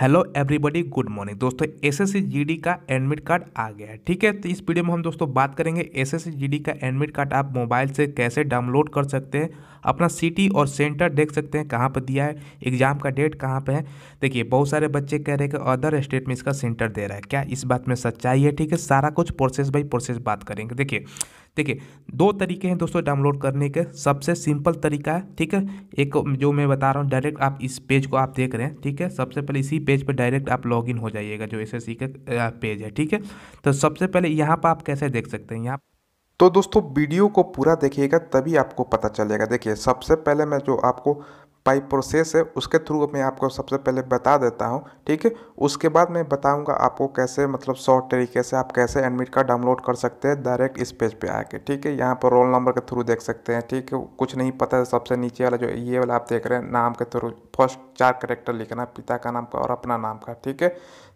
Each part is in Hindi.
हेलो एवरीबॉडी गुड मॉर्निंग दोस्तों एसएससी जीडी का एडमिट कार्ड आ गया है ठीक है तो इस वीडियो में हम दोस्तों बात करेंगे एसएससी जीडी का एडमिट कार्ड आप मोबाइल से कैसे डाउनलोड कर सकते हैं अपना सिटी और सेंटर देख सकते हैं कहाँ पर दिया है एग्ज़ाम का डेट कहाँ पर है देखिए बहुत सारे बच्चे कह रहे हैं कि अदर स्टेट में इसका सेंटर दे रहा है क्या इस बात में सच्चाई है ठीक है सारा कुछ प्रोसेस बाई प्रोसेस बात करेंगे देखिए देखिए दो तरीके हैं दोस्तों डाउनलोड करने के सबसे सिंपल तरीका है ठीक है एक जो मैं बता रहा हूँ डायरेक्ट आप इस पेज को आप देख रहे हैं ठीक है सबसे पहले इसी पेज पर डायरेक्ट आप लॉगिन हो जाइएगा जो एस का पेज है ठीक है तो सबसे पहले यहाँ पर आप कैसे देख सकते हैं यहाँ तो दोस्तों वीडियो को पूरा देखिएगा तभी आपको पता चलेगा देखिए सबसे पहले मैं जो आपको बाई प्रोसेस है उसके थ्रू मैं आपको सबसे पहले बता देता हूँ ठीक है उसके बाद मैं बताऊँगा आपको कैसे मतलब शॉर्ट तरीके से आप कैसे एडमिट कार्ड डाउनलोड कर सकते हैं डायरेक्ट इस पेज पे आके ठीक है यहाँ पर रोल नंबर के थ्रू देख सकते हैं ठीक है कुछ नहीं पता है सबसे नीचे वाला जो ये वाला आप देख रहे हैं नाम के थ्रू फर्स्ट चार करेक्टर लिखना पिता का नाम का और अपना नाम का ठीक है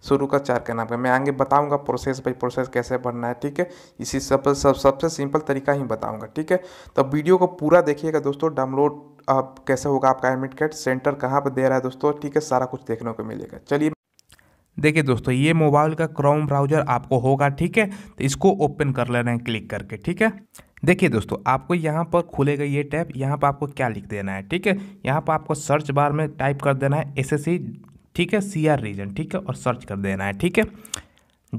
शुरू का चार के नाम का मैं आगे बताऊंगा प्रोसेस बाई प्रोसेस कैसे बनना है ठीक है इसी सब सब सबसे सिंपल तरीका ही बताऊंगा ठीक है तो वीडियो को पूरा देखिएगा दोस्तों डाउनलोड आप कैसे होगा आपका एडमिट कार्ड सेंटर कहाँ पर दे रहा है दोस्तों ठीक है सारा कुछ देखने को मिलेगा चलिए देखिए दोस्तों ये मोबाइल का क्रोम ब्राउजर आपको होगा ठीक है तो इसको ओपन कर लेना है क्लिक करके ठीक है देखिए दोस्तों आपको यहाँ पर खुलेगा ये टैब यहाँ पर आपको क्या लिख देना है ठीक है यहाँ पर आपको सर्च बार में टाइप कर देना है एस ठीक है सी रीजन ठीक है और सर्च कर देना है ठीक है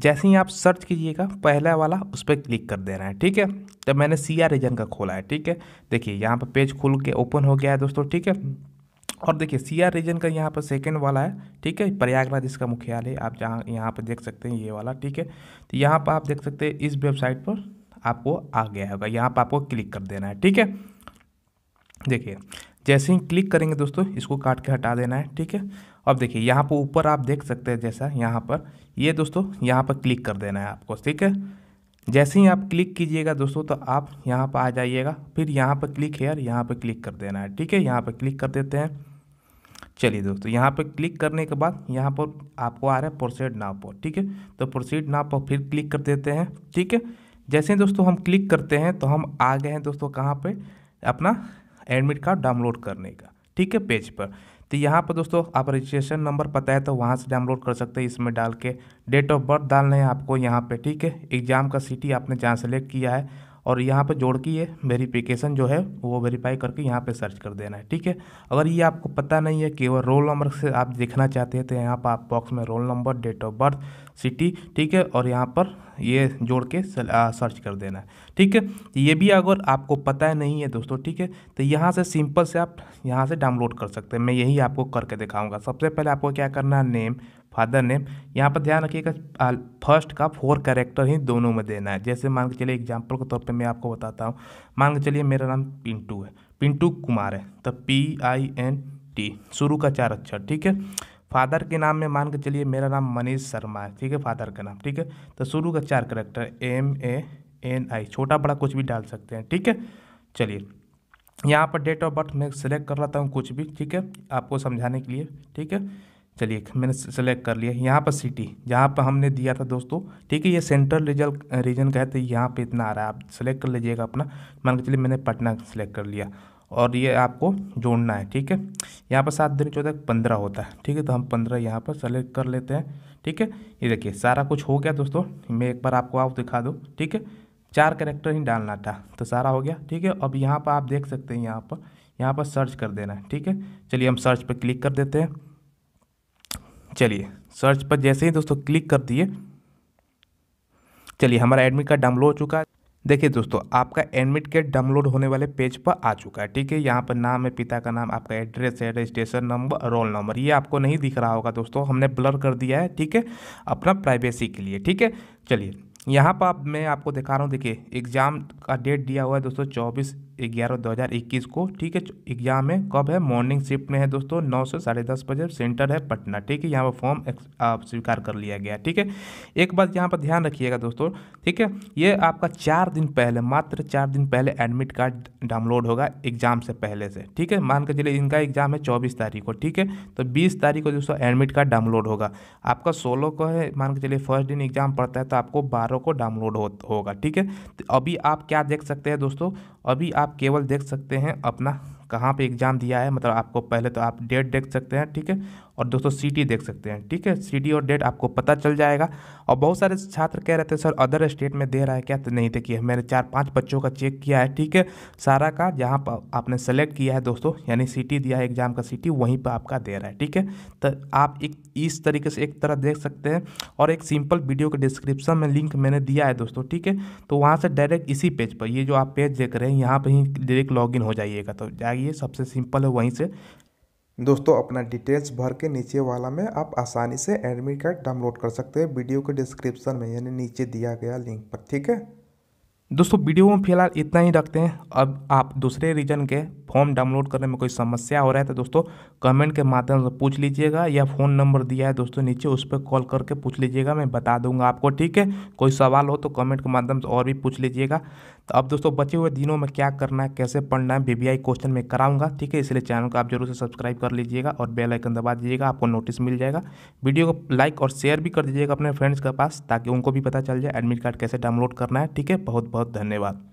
जैसे ही आप सर्च कीजिएगा पहला वाला उस पर क्लिक कर दे रहे हैं ठीक है तो मैंने सी आर रीजन का खोला है ठीक है देखिए यहाँ पर पेज खुल के ओपन हो गया है दोस्तों ठीक है और देखिए सी आर रीजन का यहाँ पर सेकंड वाला है ठीक है प्रयागराज इसका मुख्यालय आप जहाँ यहाँ पर देख सकते हैं ये वाला ठीक है तो यहाँ पर आप देख सकते हैं इस वेबसाइट पर आपको आ गया होगा यहाँ पर आपको क्लिक कर देना है ठीक है देखिए जैसे ही क्लिक करेंगे दोस्तों इसको काट के हटा देना है ठीक है अब देखिए यहाँ पर ऊपर आप देख सकते हैं जैसा यहाँ पर ये यह दोस्तों यहाँ पर क्लिक कर देना है आपको ठीक है जैसे ही आप क्लिक कीजिएगा दोस्तों तो आप यहाँ पर आ जाइएगा फिर यहाँ पर क्लिक हेयर यहाँ पर क्लिक कर देना है ठीक है यहाँ पर क्लिक कर देते हैं चलिए दोस्तों यहाँ पर क्लिक करने के बाद यहाँ पर आपको आ रहा है प्रोसीड नाव पर ठीक है तो प्रोसीड नाव पर फिर क्लिक कर देते हैं ठीक है जैसे ही दोस्तों हम क्लिक करते हैं तो हम आ गए हैं दोस्तों कहाँ पर अपना एडमिट कार्ड डाउनलोड करने का ठीक है पेज पर तो यहाँ पर दोस्तों आप रजिस्ट्रेशन नंबर पता है तो वहाँ से डाउनलोड कर सकते हैं इसमें डाल के डेट ऑफ बर्थ डालना है आपको यहाँ पे ठीक है एग्ज़ाम का सिटी आपने जहाँ सेलेक्ट किया है और यहाँ पे जोड़ के ये वेरीफिकेशन जो है वो वेरीफाई करके यहाँ पे सर्च कर देना है ठीक है अगर ये आपको पता नहीं है केवल रोल नंबर से आप देखना चाहते हैं तो यहाँ पर आप बॉक्स में roll number date of birth city ठीक है और यहाँ पर ये जोड़ के सर्च कर देना है ठीक है ये भी अगर आपको पता है नहीं है दोस्तों ठीक है तो यहाँ से सिंपल से आप यहाँ से डाउनलोड कर सकते हैं मैं यही आपको करके दिखाऊँगा सबसे पहले आपको क्या करना है नेम फादर नेम यहाँ पर ध्यान रखिएगा फर्स्ट का फोर कैरेक्टर ही दोनों में देना है जैसे मान के चलिए एग्जाम्पल के तौर पे मैं आपको बताता हूँ मान के चलिए मेरा नाम पिंटू है पिंटू कुमार है तो पी आई एन टी शुरू का चार अक्षर ठीक है फादर के नाम में मान के चलिए मेरा नाम मनीष शर्मा है ठीक है फादर का नाम ठीक है तो शुरू का चार character M A N I छोटा बड़ा कुछ भी डाल सकते हैं ठीक है चलिए यहाँ पर डेट ऑफ बर्थ मैं सिलेक्ट कर लेता हूँ कुछ भी ठीक है आपको समझाने के लिए ठीक है चलिए मैंने सेलेक्ट कर लिया यहाँ पर सिटी जहाँ पर हमने दिया था दोस्तों ठीक है ये सेंट्रल रिजल्ट रीजन का है तो यहाँ पे इतना आ रहा है आप सेलेक्ट कर लीजिएगा अपना मान के चलिए मैंने पटना सेलेक्ट कर लिया और ये आपको जोड़ना है ठीक है यहाँ पर सात दिन चौदह पंद्रह होता है ठीक है तो हम पंद्रह यहाँ पर सेलेक्ट कर लेते हैं ठीक है ये देखिए सारा कुछ हो गया दोस्तों मैं एक बार आपको आप दिखा दूँ ठीक है चार करेक्टर ही डालना था तो सारा हो गया ठीक है अब यहाँ पर आप देख सकते हैं यहाँ पर यहाँ पर सर्च कर देना है ठीक है चलिए हम सर्च पर क्लिक कर देते हैं चलिए सर्च पर जैसे ही दोस्तों क्लिक कर दिए चलिए हमारा एडमिट कार्ड डाउनलोड हो चुका है देखिए दोस्तों आपका एडमिट कार्ड डाउनलोड होने वाले पेज पर आ चुका है ठीक है यहाँ पर नाम है पिता का नाम आपका एड्रेस है रजिस्ट्रेशन नंबर रोल नंबर ये आपको नहीं दिख रहा होगा दोस्तों हमने ब्लर कर दिया है ठीक है अपना प्राइवेसी के लिए ठीक है चलिए यहाँ पर आप मैं आपको दिखा रहा हूँ देखिए एग्ज़ाम का डेट दिया हुआ है दोस्तों चौबीस ग्यारह दो हज़ार इक्कीस को ठीक है एग्जाम है कब है मॉर्निंग शिफ्ट में है दोस्तों नौ से साढ़े दस बजे सेंटर है पटना ठीक है यहाँ पर फॉर्म स्वीकार कर लिया गया ठीक है एक बात यहाँ पर ध्यान रखिएगा दोस्तों ठीक है ये आपका चार दिन पहले मात्र चार दिन पहले एडमिट कार्ड डाउनलोड होगा एग्जाम से पहले से ठीक है मान के चलिए इनका एग्जाम है चौबीस तारीख को ठीक है तो बीस तारीख को दोस्तों एडमिट कार्ड डाउनलोड होगा आपका सोलह को है मान के चलिए फर्स्ट दिन एग्जाम पड़ता है तो आपको बारह को डाउनलोड होगा ठीक है तो अभी आप क्या देख सकते हैं दोस्तों अभी आप आप केवल देख सकते हैं अपना कहाँ पे एग्ज़ाम दिया है मतलब आपको पहले तो आप डेट देख सकते हैं ठीक है और दोस्तों सीटी देख सकते हैं ठीक है सीटी और डेट आपको पता चल जाएगा और बहुत सारे छात्र कह रहे थे सर अदर स्टेट में दे रहा है क्या तो नहीं देखिए मैंने चार पांच बच्चों का चेक किया है ठीक है सारा का जहाँ पर आपने सेलेक्ट किया है दोस्तों यानी सीटी दिया है एग्ज़ाम का सीटी वहीं पर आपका दे रहा है ठीक है तो आप एक इस तरीके से एक तरह देख सकते हैं और एक सिंपल वीडियो के डिस्क्रिप्शन में लिंक मैंने दिया है दोस्तों ठीक है तो वहाँ से डायरेक्ट इसी पेज पर ये जो आप पेज देख रहे हैं यहाँ पर ही डायरेक्ट लॉग हो जाइएगा तो जाइए चाहिए सबसे सिंपल है वहीं से दोस्तों अपना डिटेल्स भर के नीचे वाला में आप आसानी से एडमिट कार्ड डाउनलोड कर सकते हैं वीडियो के डिस्क्रिप्शन में यानी नीचे दिया गया लिंक पर ठीक है दोस्तों वीडियो में फिलहाल इतना ही रखते हैं अब आप दूसरे रीजन के फॉर्म डाउनलोड करने में कोई समस्या हो रहा है तो दोस्तों कमेंट के माध्यम से पूछ लीजिएगा या फ़ोन नंबर दिया है दोस्तों नीचे उस पर कॉल करके पूछ लीजिएगा मैं बता दूंगा आपको ठीक है कोई सवाल हो तो कमेंट के माध्यम से और भी पूछ लीजिएगा तो अब दोस्तों बचे हुए दिनों में क्या करना है कैसे पढ़ना है बीबीआई क्वेश्चन में कराऊंगा ठीक है इसलिए चैनल को आप जरूर से सब्सक्राइब कर लीजिएगा और बेल आइकन दबा दीजिएगा आपको नोटिस मिल जाएगा वीडियो को लाइक और शेयर भी कर दीजिएगा अपने फ्रेंड्स के पास ताकि उनको भी पता चल जाए एडमिट कार्ड कैसे डाउनलोड करना है ठीक है बहुत बहुत धन्यवाद